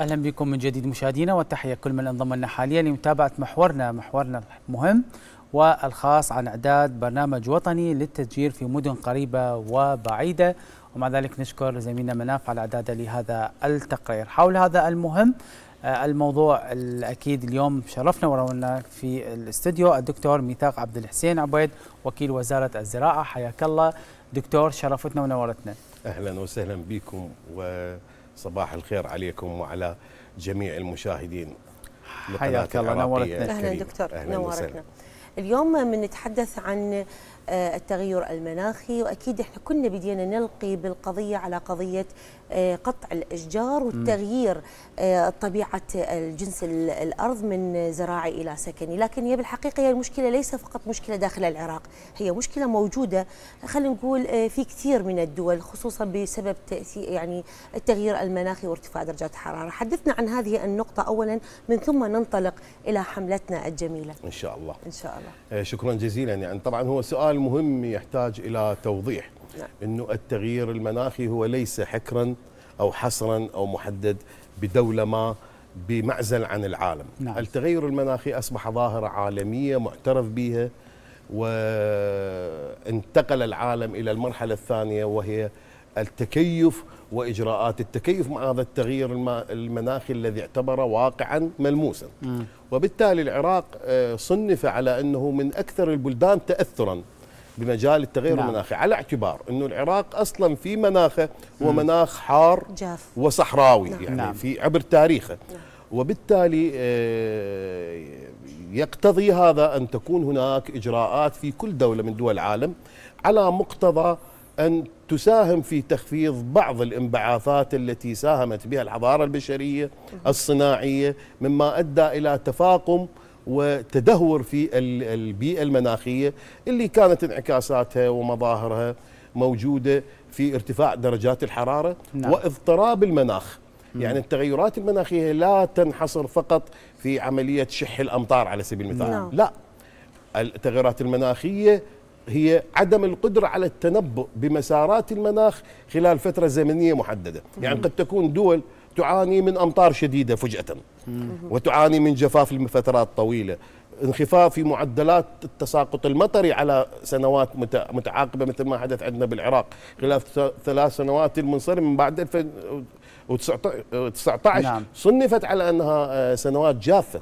اهلا بكم من جديد مشاهدينا والتحيه كل من انضم لنا حاليا لمتابعه محورنا محورنا المهم والخاص عن اعداد برنامج وطني للتسجيل في مدن قريبه وبعيده ومع ذلك نشكر زميلنا مناف على اعداده لهذا التقرير حول هذا المهم آه، الموضوع الاكيد اليوم شرفنا ورونا في الاستديو الدكتور ميثاق عبد الحسين عبيد وكيل وزاره الزراعه حياك الله دكتور شرفتنا ونورتنا اهلا وسهلا بكم و صباح الخير عليكم وعلى جميع المشاهدين حياك الله نورتنا اهلا دكتور أهلاً نورتنا وسهلا. اليوم نتحدث عن آه، التغير المناخي واكيد احنا كنا بدينا نلقي بالقضيه على قضيه آه، قطع الاشجار والتغيير آه، طبيعه الجنس الارض من زراعي الى سكني، لكن هي بالحقيقه هي المشكله ليس فقط مشكله داخل العراق، هي مشكله موجوده خلينا نقول آه، في كثير من الدول خصوصا بسبب تاثير يعني التغيير المناخي وارتفاع درجات الحراره، حدثنا عن هذه النقطه اولا من ثم ننطلق الى حملتنا الجميله. ان شاء الله. ان شاء الله. شكرا جزيلا يعني طبعا هو سؤال مهم يحتاج الى توضيح. نعم. أنه التغيير المناخي هو ليس حكرا أو حصرا أو محدد بدولة ما بمعزل عن العالم نعم. التغير المناخي أصبح ظاهرة عالمية معترف بها وانتقل العالم إلى المرحلة الثانية وهي التكيف واجراءات التكيف مع هذا التغيير المناخي الذي اعتبره واقعا ملموسا م. وبالتالي العراق آه، صنف على انه من اكثر البلدان تاثرا بمجال التغير نعم. المناخي على اعتبار انه العراق اصلا في مناخه هو مناخ حار جاف. وصحراوي نعم. يعني نعم. في عبر تاريخه نعم. وبالتالي آه، يقتضي هذا ان تكون هناك اجراءات في كل دوله من دول العالم على مقتضى ان تساهم في تخفيض بعض الانبعاثات التي ساهمت بها الحضاره البشريه الصناعيه مما ادى الى تفاقم وتدهور في البيئة المناخية اللي كانت انعكاساتها ومظاهرها موجودة في ارتفاع درجات الحرارة نعم. واضطراب المناخ يعني التغيرات المناخية لا تنحصر فقط في عملية شح الأمطار على سبيل المثال نعم. لا التغيرات المناخية هي عدم القدرة على التنبؤ بمسارات المناخ خلال فترة زمنية محددة يعني قد تكون دول تعاني من امطار شديده فجاه وتعاني من جفاف لفترات طويله انخفاض في معدلات التساقط المطري على سنوات متعاقبه مثل ما حدث عندنا بالعراق خلال ثلاث سنوات المنصرمه من بعد 2019 نعم. صنفت على انها آه، سنوات جافه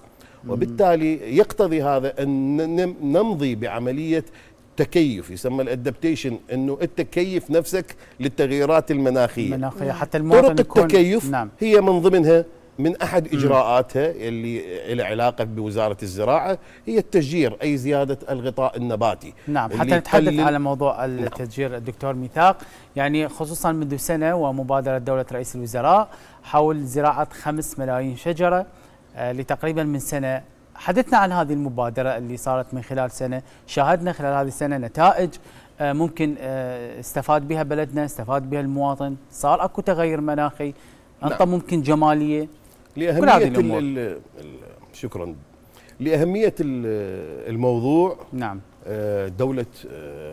وبالتالي يقتضي هذا ان نمضي بعمليه تكيف يسمى الادابتيشن انه انت تكيف نفسك للتغييرات المناخيه المناخيه نعم. حتى طرق التكيف نعم. هي من ضمنها من احد اجراءاتها اللي لها علاقه بوزاره الزراعه هي التشجير اي زياده الغطاء النباتي نعم حتى نتحدث على موضوع نعم. التشجير نعم. الدكتور ميثاق يعني خصوصا منذ سنه ومبادره دوله رئيس الوزراء حول زراعه 5 ملايين شجره آه، لتقريبا من سنه حدثنا عن هذه المبادرة اللي صارت من خلال سنة شاهدنا خلال هذه السنة نتائج آه، ممكن آه، استفاد بها بلدنا استفاد بها المواطن صار أكو تغير مناخي أنت نعم. ممكن جمالية لأهمية كل الأمور. ال الـ شكرا لأهمية الموضوع نعم آه، دولة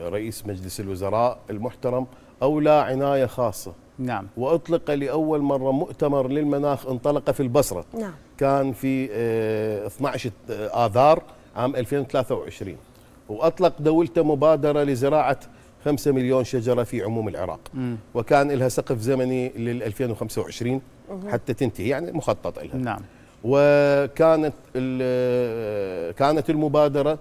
رئيس مجلس الوزراء المحترم أولى عناية خاصة نعم وأطلق لأول مرة مؤتمر للمناخ انطلق في البصرة نعم كان في 12 آه، آه، آذار عام 2023 وأطلق دولته مبادرة لزراعة 5 مليون شجرة في عموم العراق م. وكان لها سقف زمني لل 2025 حتى تنتهي يعني مخطط لها نعم وكانت آه، كانت المبادرة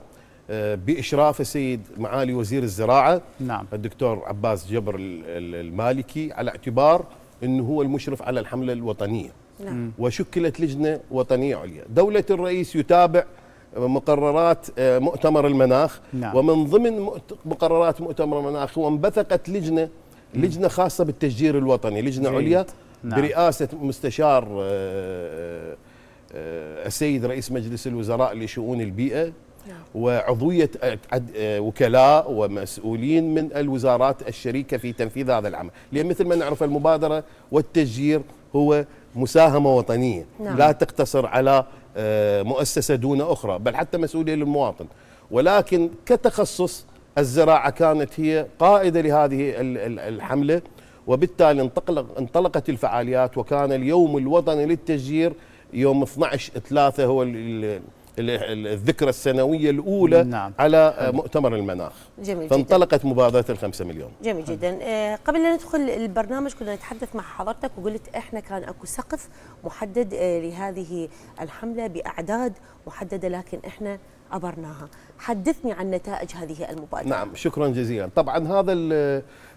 آه، باشراف السيد معالي وزير الزراعه نعم. الدكتور عباس جبر المالكي على اعتبار انه هو المشرف على الحمله الوطنيه نعم. وشكلت لجنه وطنيه عليا دوله الرئيس يتابع مقررات آه، مؤتمر المناخ نعم. ومن ضمن مقررات مؤتمر المناخ هو انبثقت لجنه لجنه خاصه بالتشجير الوطني لجنه عليا نعم. برئاسه مستشار آه، السيد رئيس مجلس الوزراء لشؤون البيئه نعم. وعضوية وكلاء ومسؤولين من الوزارات الشريكة في تنفيذ هذا العمل لأن مثل ما نعرف المبادرة والتشجير هو مساهمة وطنية نعم. لا تقتصر على آه، مؤسسة دون أخرى بل حتى مسؤولية للمواطن ولكن كتخصص الزراعة كانت هي قائدة لهذه الحملة وبالتالي انطلق انطلقت الفعاليات وكان اليوم الوطني للتشجير يوم 12 3 هو الذكرى السنوية الأولى نعم. على مؤتمر المناخ جميل فانطلقت جداً. مبادرة الخمسة مليون جميل جدا آه، قبل أن ندخل البرنامج كنا نتحدث مع حضرتك وقلت إحنا كان أكو سقف محدد آه، لهذه الحملة بأعداد محددة لكن إحنا عبرناها حدثني عن نتائج هذه المبادرة نعم شكرا جزيلا طبعا هذا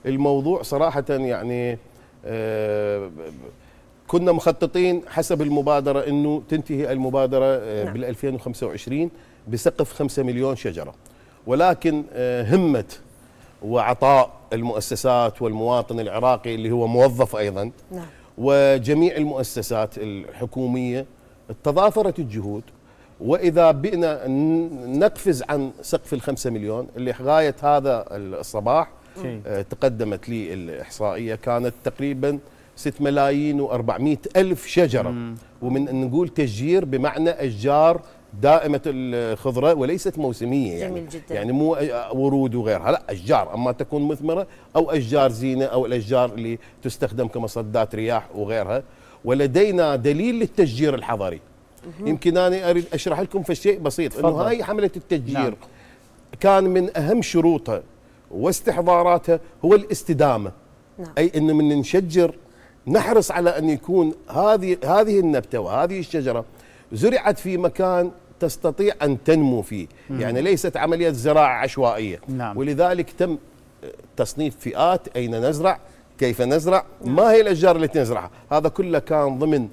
الموضوع صراحة يعني آه، كنا مخططين حسب المبادرة أنه تنتهي المبادرة آه، نعم. بال 2025 بسقف 5 مليون شجرة ولكن آه، همة وعطاء المؤسسات والمواطن العراقي اللي هو موظف أيضا نعم. وجميع المؤسسات الحكومية تضافرت الجهود وإذا بئنا نقفز عن سقف الخمسة مليون اللي غاية هذا الصباح آه، تقدمت لي الإحصائية كانت تقريباً 6 ملايين و400 ألف شجرة ومن نقول تشجير بمعنى أشجار دائمة الخضرة وليست موسمية يعني جميل جدا. يعني مو ورود وغيرها لا أشجار أما تكون مثمرة أو أشجار زينة أو الأشجار اللي تستخدم كمصدات رياح وغيرها ولدينا دليل للتشجير الحضري يمكن أنا أريد أشرح لكم في شيء بسيط أنه هاي حملة التشجير نعم. كان من أهم شروطها واستحضاراتها هو الاستدامة نعم. أي أنه من نشجر نحرص على ان يكون هذه هذه النبته وهذه الشجره زرعت في مكان تستطيع ان تنمو فيه، مم. يعني ليست عمليه زراعه عشوائيه، نعم. ولذلك تم آه، تصنيف فئات اين نزرع، كيف نزرع، نعم. ما هي الاشجار التي نزرعها، هذا كله كان ضمن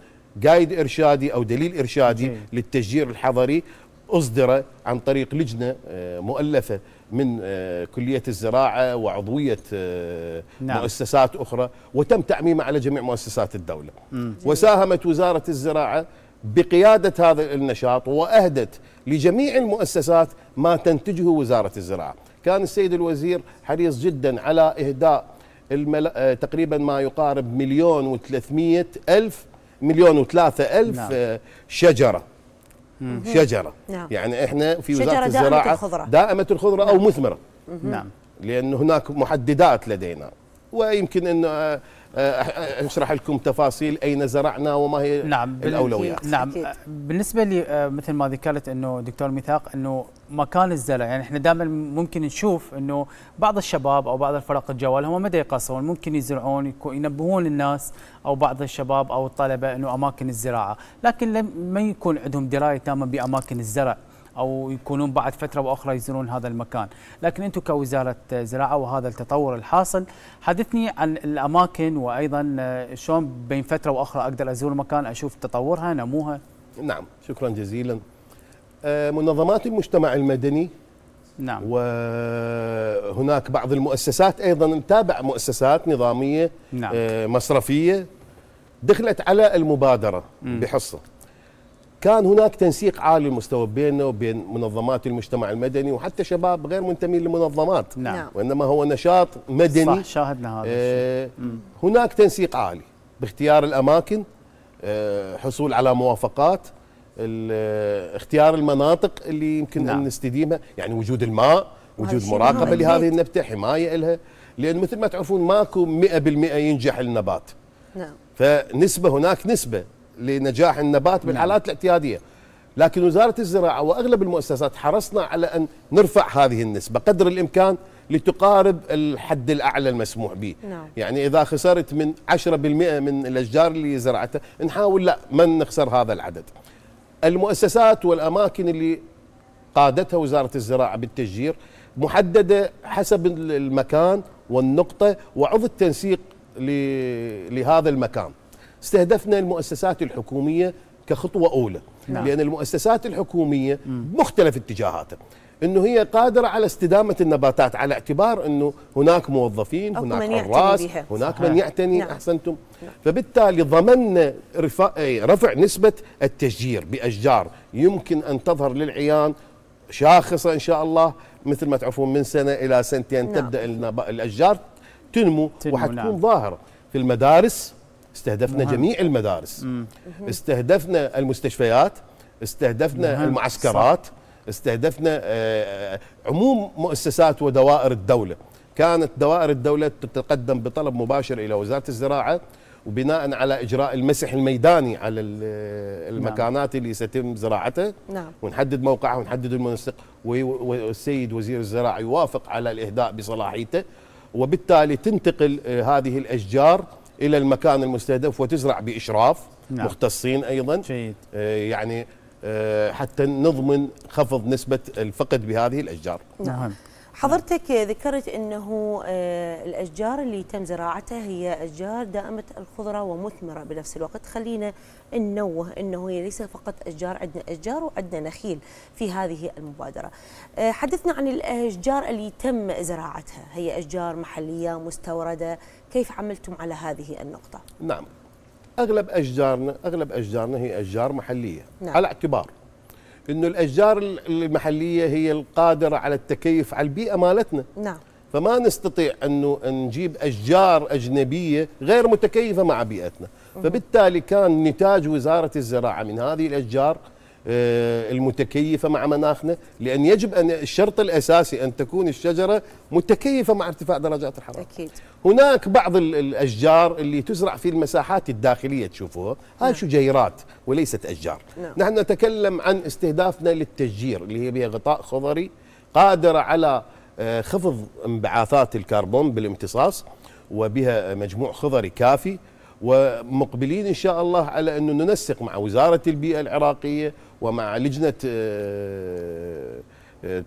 قايد ارشادي او دليل ارشادي مم. للتشجير الحضري اصدر عن طريق لجنه آه، مؤلفه من آه، كلية الزراعة وعضوية آه، نعم. مؤسسات أخرى وتم تعميمه على جميع مؤسسات الدولة مم. وساهمت وزارة الزراعة بقيادة هذا النشاط وأهدت لجميع المؤسسات ما تنتجه وزارة الزراعة كان السيد الوزير حريص جدا على إهداء المل... آه، تقريبا ما يقارب مليون وثلاثمية ألف مليون وثلاثة ألف نعم. شجرة مم. شجره نعم. يعني احنا في وزاره دائمة الزراعه الخضرة. دائمه الخضره نعم. او مثمره نعم لان هناك محددات لدينا ويمكن انه نشرح أه، أه، لكم تفاصيل اين زرعنا وما هي نعم الاولويات نعم بالنسبه لي أه، مثل ما ذكرت انه دكتور ميثاق انه مكان الزرع يعني احنا دائما ممكن نشوف انه بعض الشباب او بعض الفرق الجوال هم ما يقصرون ممكن يزرعون ينبهون الناس او بعض الشباب او الطلبه انه اماكن الزراعه لكن ما يكون عندهم درايه تامه باماكن الزرع او يكونون بعد فتره واخرى يزورون هذا المكان، لكن انتم كوزاره زراعه وهذا التطور الحاصل، حدثني عن الاماكن وايضا آه، شلون بين فتره واخرى اقدر ازور مكان اشوف تطورها نموها. نعم شكرا جزيلا. آه، منظمات المجتمع المدني نعم وهناك آه، بعض المؤسسات ايضا تابع مؤسسات نظاميه نعم. مصرفيه دخلت على المبادره بحصه كان هناك تنسيق عالي المستوى بيننا وبين منظمات المجتمع المدني وحتى شباب غير منتمين لمنظمات نعم. نعم. وإنما هو نشاط مدني صح شاهدنا هذا الشيء آه، هناك تنسيق عالي باختيار الأماكن آه، حصول على موافقات اختيار المناطق اللي يمكن نعم. أن نستديمها يعني وجود الماء وجود مراقبة لهذه النبتة حماية لها لأن مثل ما تعرفون ماكو 100% ينجح النبات نعم. فنسبة هناك نسبة لنجاح النبات بالحالات نعم. الاعتياديه لكن وزاره الزراعه واغلب المؤسسات حرصنا على ان نرفع هذه النسبه قدر الامكان لتقارب الحد الاعلى المسموح به نعم. يعني اذا خسرت من 10% من الاشجار اللي زرعتها نحاول لا ما نخسر هذا العدد المؤسسات والاماكن اللي قادتها وزاره الزراعه بالتشجير محدده حسب المكان والنقطه وعضو التنسيق لهذا المكان استهدفنا المؤسسات الحكومية كخطوة أولى نعم. لأن المؤسسات الحكومية مختلف اتجاهاتها انه هي قادره على استدامه النباتات على اعتبار انه هناك موظفين هناك حراس هناك نعم. من يعتني نعم. احسنتم نعم. فبالتالي ضمننا إيه، رفع نسبه التشجير باشجار يمكن ان تظهر للعيان شاخصه ان شاء الله مثل ما تعرفون من سنه الى سنتين نعم. تبدا الاشجار تنمو, تنمو وحتكون نعم. ظاهره في المدارس استهدفنا مهم. جميع المدارس مهم. استهدفنا المستشفيات استهدفنا مهم. المعسكرات صح. استهدفنا آه، آه، عموم مؤسسات ودوائر الدولة كانت دوائر الدولة تتقدم بطلب مباشر إلى وزارة الزراعة وبناء على إجراء المسح الميداني على آه، نعم. المكانات نعم. اللي سيتم زراعتها نعم. ونحدد موقعها ونحدد المنسق والسيد وزير الزراعة يوافق على الإهداء بصلاحيته وبالتالي تنتقل هذه الأشجار الى المكان المستهدف وتزرع باشراف نعم. مختصين ايضا جيد. آه، يعني آه، حتى نضمن خفض نسبه الفقد بهذه الاشجار نعم, نعم. حضرتك ذكرت انه آه، الاشجار اللي تم زراعتها هي اشجار دائمه الخضره ومثمره بنفس الوقت، خلينا ننوه انه هي ليس فقط اشجار، عندنا اشجار وعندنا نخيل في هذه المبادره. آه، حدثنا عن الاشجار اللي تم زراعتها، هي اشجار محليه مستورده، كيف عملتم على هذه النقطه؟ نعم. اغلب اشجارنا اغلب اشجارنا هي اشجار محليه نعم. على اعتبار انه الاشجار المحليه هي القادره على التكيف على البيئه مالتنا نعم فما نستطيع انه نجيب اشجار اجنبيه غير متكيفه مع بيئتنا فبالتالي كان نتاج وزاره الزراعه من هذه الاشجار آه، المتكيفة مع مناخنا لأن يجب أن الشرط الأساسي أن تكون الشجرة متكيفة مع ارتفاع درجات الحرارة أكيد. هناك بعض الأشجار اللي تزرع في المساحات الداخلية تشوفوها هاي نعم. شجيرات وليست أشجار نعم. نحن نتكلم عن استهدافنا للتشجير اللي هي بها غطاء خضري قادرة على آه، خفض انبعاثات الكربون بالامتصاص وبها مجموع خضري كافي ومقبلين إن شاء الله على أن ننسق مع وزارة البيئة العراقية ومع لجنة آه، آه،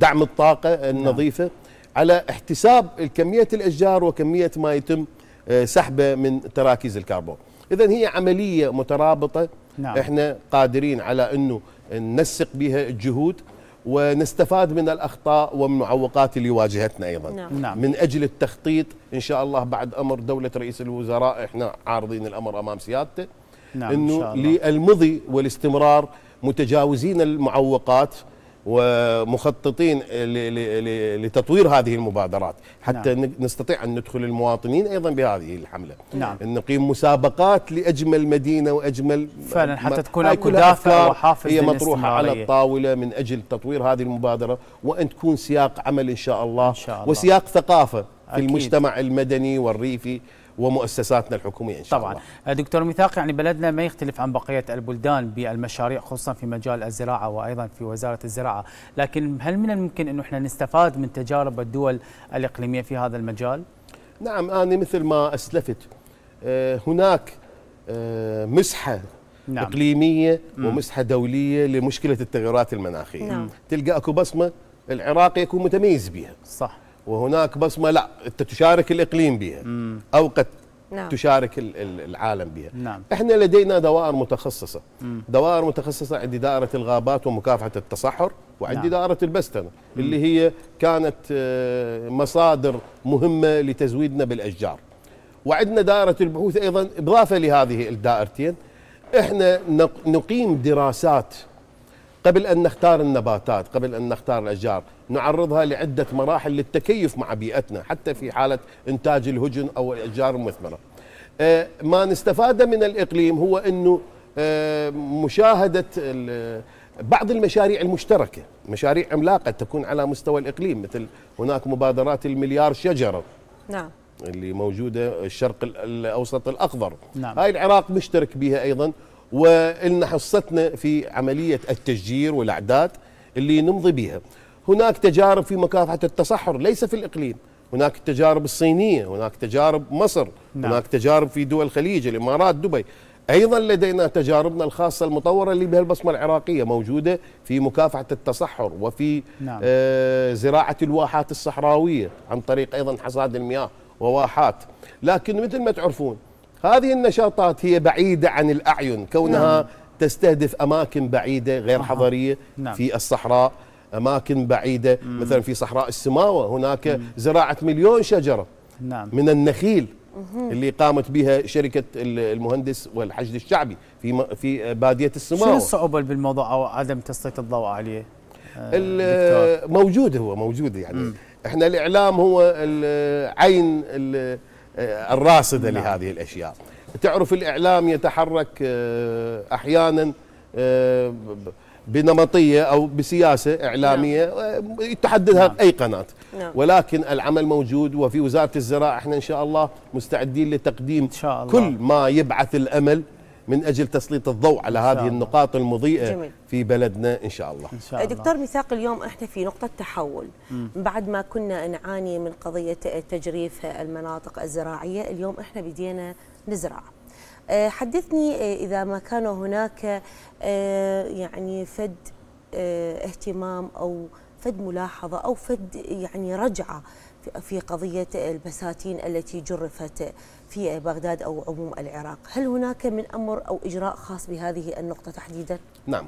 دعم الطاقة النظيفة على احتساب كمية الأشجار وكمية ما يتم آه، سحبه من تراكيز الكربون إذا هي عملية مترابطة نعم. احنا قادرين على أنه ننسق بها الجهود ونستفاد من الأخطاء المعوقات اللي واجهتنا أيضا نعم. نعم. من أجل التخطيط إن شاء الله بعد أمر دولة رئيس الوزراء إحنا عارضين الأمر أمام سيادته نعم إنه إن للمضي والاستمرار متجاوزين المعوقات ومخططين لتطوير هذه المبادرات حتى نعم. نستطيع أن ندخل المواطنين أيضا بهذه الحملة نعم. ان نقيم مسابقات لأجمل مدينة وأجمل فعلا حتى تكون أكو دافع وحافز هي مطروحة على الطاولة من أجل تطوير هذه المبادرة وأن تكون سياق عمل إن شاء الله, إن شاء الله. وسياق ثقافة في أكيد. المجتمع المدني والريفي ومؤسساتنا الحكوميه ان شاء طبعا. الله. طبعا آه، دكتور ميثاق يعني بلدنا ما يختلف عن بقيه البلدان بالمشاريع خصوصا في مجال الزراعه وايضا في وزاره الزراعه، لكن هل من الممكن انه احنا نستفاد من تجارب الدول الاقليميه في هذا المجال؟ نعم انا مثل ما اسلفت آه، هناك آه، مسحه نعم. اقليميه مم. ومسحه دوليه لمشكله التغيرات المناخيه نعم. تلقى اكو بصمه العراق يكون متميز بها صح وهناك بصمه لا انت تشارك الاقليم بها او قد نعم. تشارك العالم بها نعم. احنا لدينا دوائر متخصصه مم. دوائر متخصصه عندي دائره الغابات ومكافحه التصحر وعندي نعم. دائره البستنه اللي هي كانت آه، مصادر مهمه لتزويدنا بالاشجار وعندنا دائره البحوث ايضا اضافه لهذه الدائرتين احنا نقيم دراسات قبل أن نختار النباتات قبل أن نختار الأشجار نعرضها لعدة مراحل للتكيف مع بيئتنا حتى في حالة إنتاج الهجن أو الأشجار المثمرة آه، ما نستفاد من الإقليم هو أنه آه، مشاهدة بعض المشاريع المشتركة مشاريع عملاقة تكون على مستوى الإقليم مثل هناك مبادرات المليار شجرة نعم اللي موجودة الشرق الأوسط الأخضر نعم. هاي العراق مشترك بها أيضا ولنا حصتنا في عملية التشجير والأعداد اللي نمضي بها هناك تجارب في مكافحة التصحر ليس في الإقليم هناك التجارب الصينية هناك تجارب مصر نعم. هناك تجارب في دول الخليج الإمارات دبي ايضا لدينا تجاربنا الخاصه المطوره اللي بها البصمه العراقيه موجوده في مكافحه التصحر وفي نعم. آه زراعه الواحات الصحراويه عن طريق ايضا حصاد المياه وواحات لكن مثل ما تعرفون هذه النشاطات هي بعيدة عن الأعين كونها نعم. تستهدف أماكن بعيدة غير حضرية نعم. في الصحراء أماكن بعيدة مم. مثلا في صحراء السماوة هناك مم. زراعة مليون شجرة نعم. من النخيل اللي قامت بها شركه المهندس والحشد الشعبي في في باديه السماوه شنو الصعوبه بالموضوع او عدم تسليط الضوء عليه؟ آه، موجود هو موجود يعني مم. احنا الاعلام هو عين آه، الراصده نعم. لهذه الاشياء تعرف الاعلام يتحرك آه، احيانا آه، بنمطيه او بسياسه اعلاميه نعم. تحددها نعم. اي قناه نعم. ولكن العمل موجود وفي وزاره الزراعه احنا ان شاء الله مستعدين لتقديم إن شاء الله. كل ما يبعث الامل من اجل تسليط الضوء على هذه النقاط المضيئه جميل. في بلدنا ان شاء الله, إن شاء الله. دكتور ميثاق اليوم احنا في نقطه تحول م. بعد ما كنا نعاني من قضيه تجريف المناطق الزراعيه اليوم احنا بدينا نزرع آه، حدثني آه، اذا ما كان هناك آه، يعني فد اهتمام او فد ملاحظه او فد يعني رجعه في قضية البساتين التي جرفت في بغداد أو عموم العراق هل هناك من أمر أو إجراء خاص بهذه النقطة تحديدا؟ نعم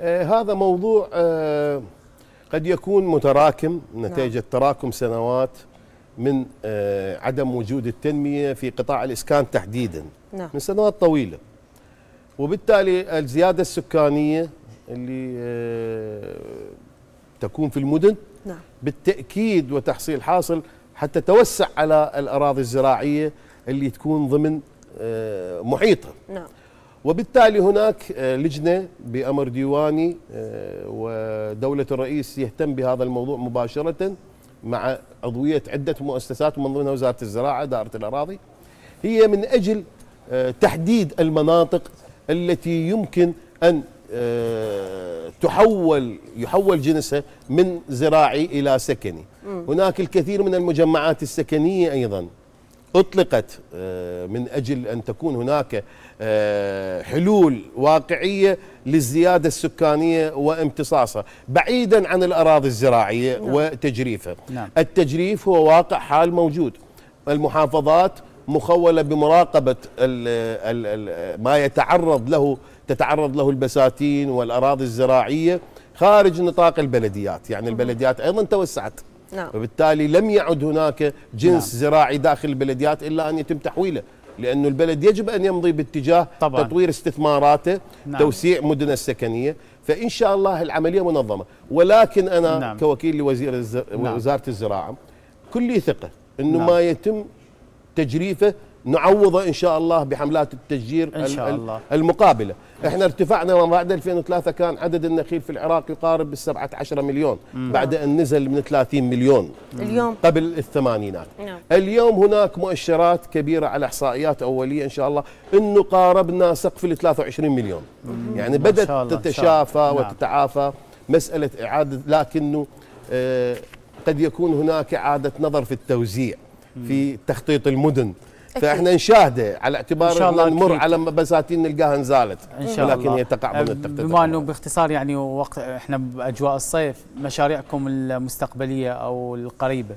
آه، هذا موضوع آه، قد يكون متراكم نتيجة نعم. تراكم سنوات من آه، عدم وجود التنمية في قطاع الإسكان تحديدا نعم. من سنوات طويلة وبالتالي الزيادة السكانية اللي تكون في المدن نعم. بالتأكيد وتحصيل حاصل حتى توسع على الأراضي الزراعية اللي تكون ضمن آه، محيطه نعم. وبالتالي هناك آه، لجنة بأمر ديواني آه، ودولة الرئيس يهتم بهذا الموضوع مباشرة مع عضوية عدة مؤسسات ومن ضمنها وزارة الزراعة دائرة الأراضي هي من أجل تحديد المناطق التي يمكن أن آه، تحول يحول جنسها من زراعي الى سكني هناك الكثير من المجمعات السكنيه ايضا اطلقت آه، من اجل ان تكون هناك آه، حلول واقعيه للزياده السكانيه وامتصاصها بعيدا عن الاراضي الزراعيه نعم. وتجريفها نعم. التجريف هو واقع حال موجود المحافظات مخوله بمراقبه الـ الـ الـ ما يتعرض له تتعرض له البساتين والأراضي الزراعية خارج نطاق البلديات يعني البلديات أيضا توسعت نعم. وبالتالي لم يعد هناك جنس نعم. زراعي داخل البلديات إلا أن يتم تحويله لأنه البلد يجب أن يمضي باتجاه طبعا. تطوير استثماراته نعم. توسيع مدنه السكنية فإن شاء الله العملية منظمة ولكن أنا نعم. كوكيل لوزير الزر... نعم. وزارة الزراعة كلي ثقة أنه نعم. ما يتم تجريفه نعوضه ان شاء الله بحملات التشجير إن شاء الله. المقابله احنا ارتفعنا وما بعد 2003 كان عدد النخيل في العراق يقارب ال 17 مليون مم. بعد ان نزل من 30 مليون اليوم قبل الثمانينات مم. نعم. اليوم هناك مؤشرات كبيره على احصائيات اوليه ان شاء الله انه قاربنا سقف ال 23 مليون مم. يعني بدات تتشافى نعم. وتتعافى مساله اعاده لكنه آه قد يكون هناك اعاده نظر في التوزيع في تخطيط المدن فاحنا نشاهده على اعتبار ان شاء الله نمر على بساتين نلقاها انزالت ان شاء ولكن لكن هي تقع من التخطيط بما انه باختصار يعني وقت احنا باجواء الصيف مشاريعكم المستقبليه او القريبه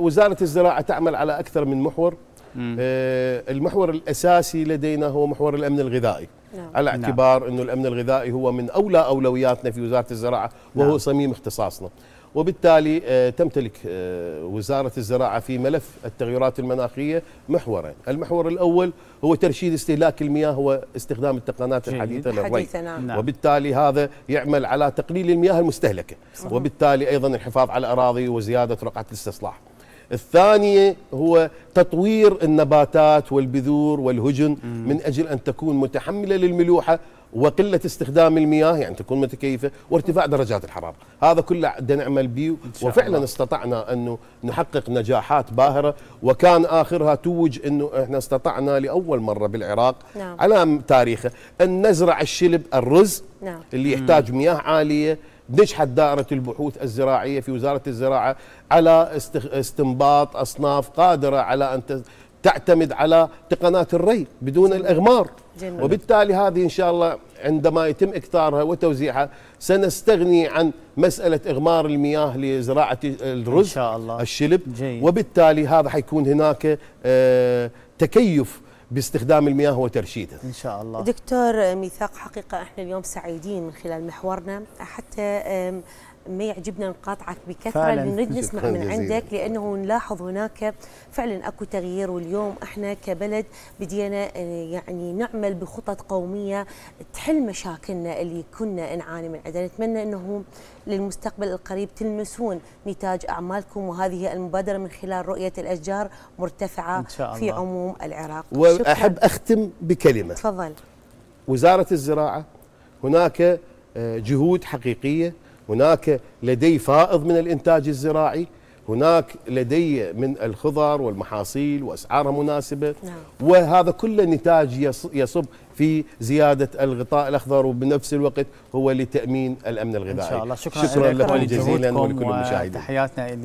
وزاره الزراعه تعمل على اكثر من محور مم. آه، المحور الاساسي لدينا هو محور الامن الغذائي نعم. على اعتبار نعم. انه الامن الغذائي هو من اولى اولوياتنا في وزاره الزراعه وهو نعم. صميم اختصاصنا وبالتالي آه، تمتلك آه، وزارة الزراعة في ملف التغيرات المناخية محورين المحور الأول هو ترشيد استهلاك المياه واستخدام التقنيات الحديثة للري نعم. نعم. وبالتالي هذا يعمل على تقليل المياه المستهلكة وبالتالي أيضا الحفاظ على الأراضي وزيادة رقعة الاستصلاح الثانية هو تطوير النباتات والبذور والهجن من أجل أن تكون متحملة للملوحة وقله استخدام المياه يعني تكون متكيفه وارتفاع درجات الحراره هذا كله بدنا نعمل به وفعلا الله. استطعنا انه نحقق نجاحات باهره وكان اخرها توج انه احنا استطعنا لاول مره بالعراق نعم. على تاريخه ان نزرع الشلب الرز نعم. اللي يحتاج مياه عاليه نجحت دائرة البحوث الزراعية في وزارة الزراعة على استنباط أصناف قادرة على أن تعتمد على تقنات الري بدون الإغمار جميل. وبالتالي هذه إن شاء الله عندما يتم إكتارها وتوزيعها سنستغني عن مسألة إغمار المياه لزراعة الرز إن شاء الله. الشلب جميل. وبالتالي هذا حيكون هناك آه، تكيف باستخدام المياه وترشيدها إن شاء الله دكتور ميثاق حقيقة إحنا اليوم سعيدين من خلال محورنا حتى ما يعجبنا نقاطعك بكثره لنريد نسمع من عندك لانه نلاحظ هناك فعلا اكو تغيير واليوم احنا كبلد بدينا آه، يعني نعمل بخطط قوميه تحل مشاكلنا اللي كنا نعاني من عندها نتمنى انه للمستقبل القريب تلمسون نتاج اعمالكم وهذه المبادره من خلال رؤيه الاشجار مرتفعه إن شاء الله. في عموم العراق واحب اختم بكلمه تفضل وزاره الزراعه هناك آه، جهود حقيقيه هناك لدي فائض من الإنتاج الزراعي هناك لدي من الخضر والمحاصيل وأسعارها مناسبة نعم. وهذا كله نتاج يصب في زيادة الغطاء الأخضر وبنفس الوقت هو لتأمين الأمن الغذائي إن شاء الله شكرا, شكرا لكم جزيلا ولكل المشاهدين تحياتنا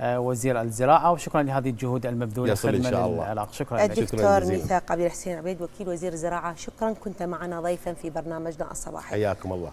آه، لوزير الزراعة وشكرا لهذه الجهود المبذولة الله العلاق. شكرا لك الدكتور ميثاق عبد الحسين عبيد وكيل وزير الزراعة شكرا كنت معنا ضيفا في برنامجنا الصباحي حياكم الله